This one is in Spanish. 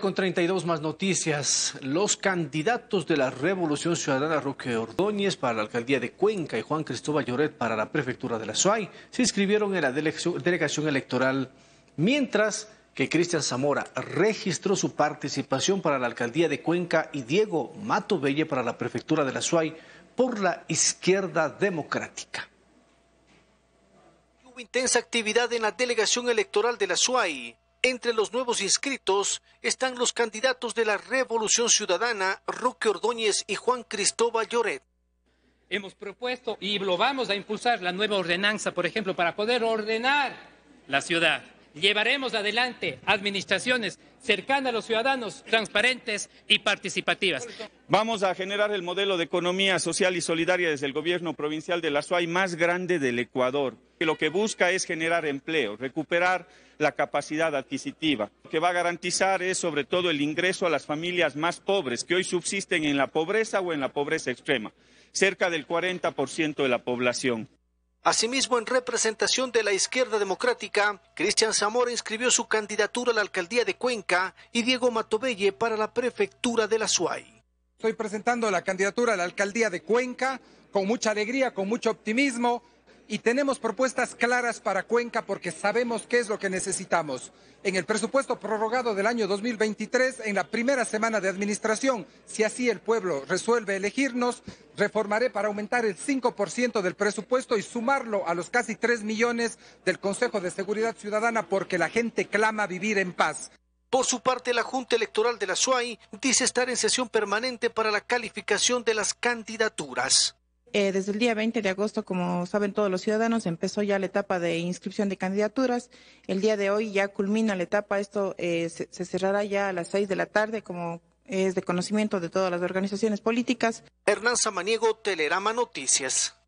Con 32 más noticias, los candidatos de la Revolución Ciudadana Roque Ordóñez para la alcaldía de Cuenca y Juan Cristóbal Lloret para la prefectura de la SUAY se inscribieron en la delegación electoral, mientras que Cristian Zamora registró su participación para la alcaldía de Cuenca y Diego Mato Belle para la prefectura de la SUAY por la izquierda democrática intensa actividad en la delegación electoral de la SUAI. Entre los nuevos inscritos están los candidatos de la Revolución Ciudadana, Roque Ordóñez y Juan Cristóbal Lloret. Hemos propuesto y lo vamos a impulsar la nueva ordenanza, por ejemplo, para poder ordenar la ciudad. Llevaremos adelante administraciones cercanas a los ciudadanos, transparentes y participativas. Vamos a generar el modelo de economía social y solidaria desde el gobierno provincial de la SUAY más grande del Ecuador que lo que busca es generar empleo, recuperar la capacidad adquisitiva. Lo que va a garantizar es sobre todo el ingreso a las familias más pobres que hoy subsisten en la pobreza o en la pobreza extrema, cerca del 40% de la población. Asimismo, en representación de la izquierda democrática, Cristian Zamora inscribió su candidatura a la alcaldía de Cuenca y Diego Matobelle para la prefectura de la SUAY. Estoy presentando la candidatura a la alcaldía de Cuenca con mucha alegría, con mucho optimismo y tenemos propuestas claras para Cuenca porque sabemos qué es lo que necesitamos. En el presupuesto prorrogado del año 2023, en la primera semana de administración, si así el pueblo resuelve elegirnos, reformaré para aumentar el 5% del presupuesto y sumarlo a los casi 3 millones del Consejo de Seguridad Ciudadana porque la gente clama vivir en paz. Por su parte, la Junta Electoral de la SUAI dice estar en sesión permanente para la calificación de las candidaturas. Eh, desde el día 20 de agosto, como saben todos los ciudadanos, empezó ya la etapa de inscripción de candidaturas. El día de hoy ya culmina la etapa. Esto eh, se, cerrará ya a las 6 de la tarde, como es de conocimiento de todas las organizaciones políticas. Hernán Samaniego, Telerama Noticias.